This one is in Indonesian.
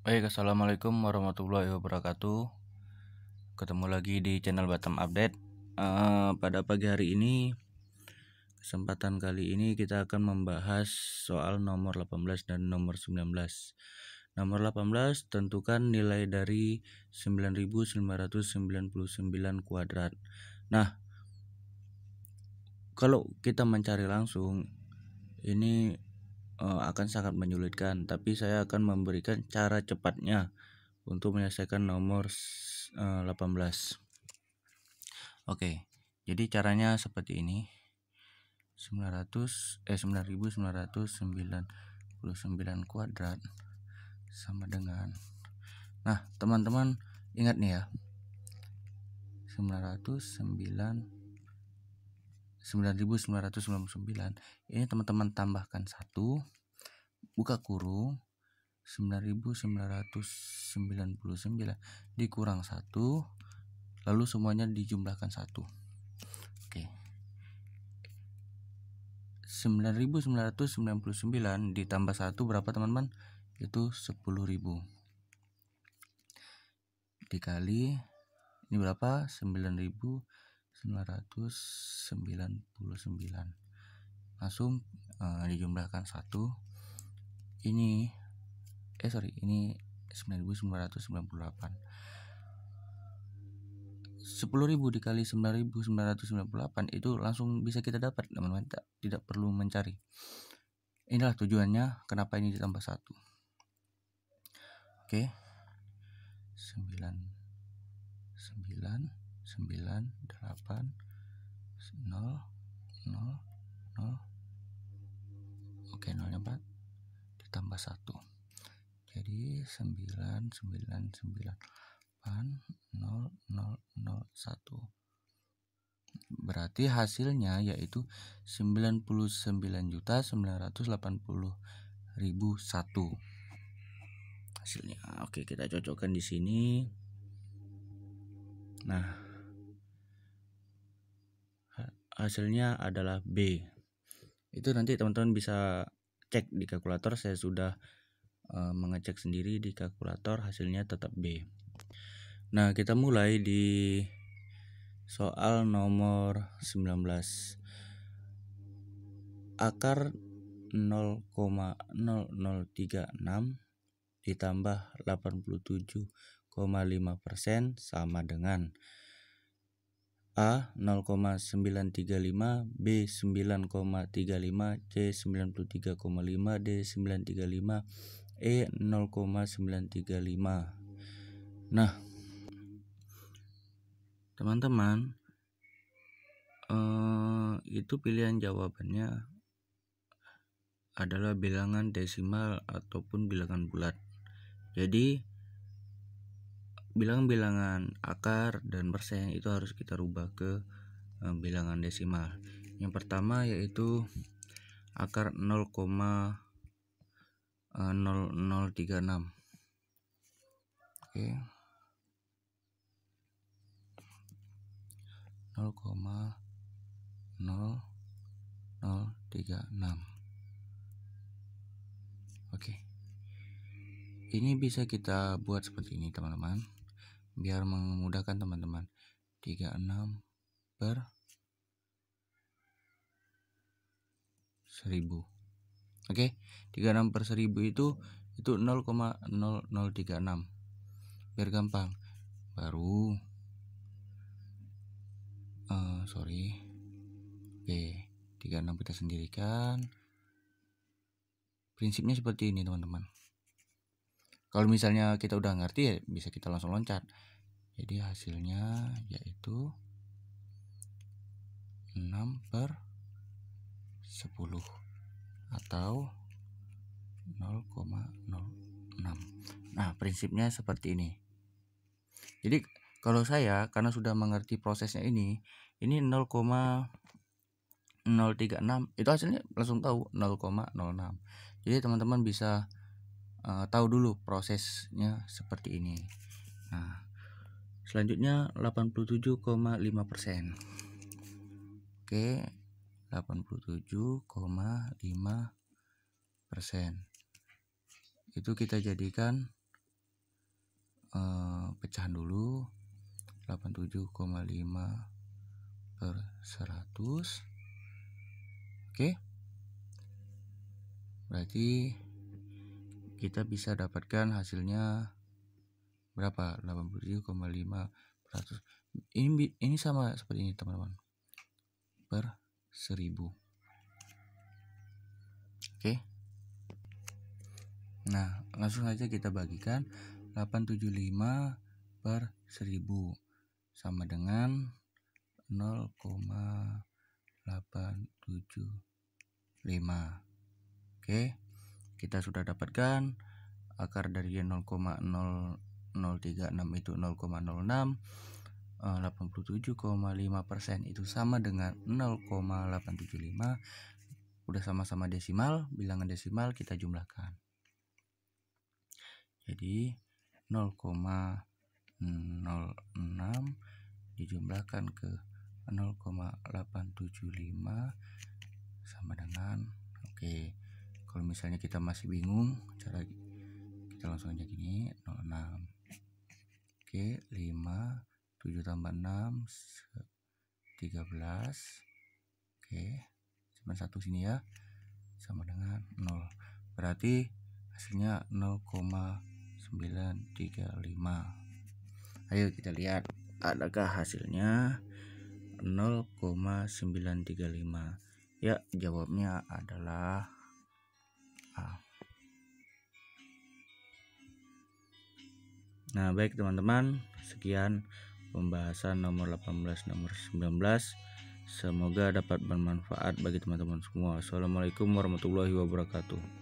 Baik, assalamualaikum warahmatullahi wabarakatuh. Ketemu lagi di channel Batam Update. Uh, pada pagi hari ini, kesempatan kali ini kita akan membahas soal nomor 18 dan nomor 19. Nomor 18 tentukan nilai dari 9999 kuadrat. Nah, kalau kita mencari langsung ini uh, akan sangat menyulitkan, tapi saya akan memberikan cara cepatnya untuk menyelesaikan nomor uh, eh, 18. Oke, okay, jadi caranya seperti ini. 900 eh 9999 kuadrat sama dengan Nah, teman-teman ingat nih ya. 909 9999 ini teman-teman tambahkan satu buka kurung 9999 dikurang 1 lalu semuanya dijumlahkan 1 oke 9999 ditambah 1 berapa teman-teman itu 10.000 dikali ini berapa 9999 langsung uh, dijumlahkan 1 ini eh sorry ini 9998 10.000 dikali 9998 itu langsung bisa kita dapat teman-teman tidak, perlu mencari inilah tujuannya kenapa ini ditambah satu oke 9 9 9 8 0 0 0 tambah 1 jadi 9 9 9 8 0 0 0 1 berarti hasilnya yaitu 99.980.001 hasilnya oke kita cocokkan di sini nah hasilnya adalah B itu nanti teman-teman bisa cek di kalkulator saya sudah uh, mengecek sendiri di kalkulator hasilnya tetap B nah kita mulai di soal nomor 19 akar 0,0036 ditambah 87,5% sama dengan A 0,935, B 9,35, C 93,5, D 935, E 0,935. Nah, teman-teman, eh, itu pilihan jawabannya adalah bilangan desimal ataupun bilangan bulat. Jadi, bilangan-bilangan akar dan persen itu harus kita rubah ke eh, bilangan desimal. Yang pertama yaitu akar 0,0036. Eh, Oke. 0,0036. Oke. Ini bisa kita buat seperti ini, teman-teman biar memudahkan teman-teman 36 per 1000 oke okay? 36 per 1000 itu itu 0,0036 biar gampang baru uh, sorry oke okay. 36 kita sendirikan prinsipnya seperti ini teman-teman kalau misalnya kita udah ngerti ya bisa kita langsung loncat jadi hasilnya yaitu 6 per 10 atau 0,06 nah prinsipnya seperti ini jadi kalau saya karena sudah mengerti prosesnya ini ini 0,036 itu hasilnya langsung tahu 0,06 jadi teman-teman bisa uh, tahu dulu prosesnya seperti ini nah selanjutnya 87,5 persen oke 87,5 persen itu kita jadikan uh, pecahan dulu 87,5 per 100 oke berarti kita bisa dapatkan hasilnya berapa 87,5 ini ini sama seperti ini teman-teman per 1000 oke okay. nah langsung saja kita bagikan 875 per 1000 sama dengan 0,875 oke okay kita sudah dapatkan akar dari 0,0036 itu 0,06 87,5 eh, itu sama dengan 0,875 udah sama-sama desimal bilangan desimal kita jumlahkan jadi 0,06 dijumlahkan ke 0,875 sama dengan oke okay, kalau misalnya kita masih bingung cara kita langsung aja gini 06 oke 5 7 tambah 6 13 oke cuma satu sini ya sama dengan 0 berarti hasilnya 0,935 ayo kita lihat adakah hasilnya 0,935 ya jawabnya adalah Nah, baik teman-teman, sekian pembahasan nomor 18 nomor 19. Semoga dapat bermanfaat bagi teman-teman semua. Assalamualaikum warahmatullahi wabarakatuh.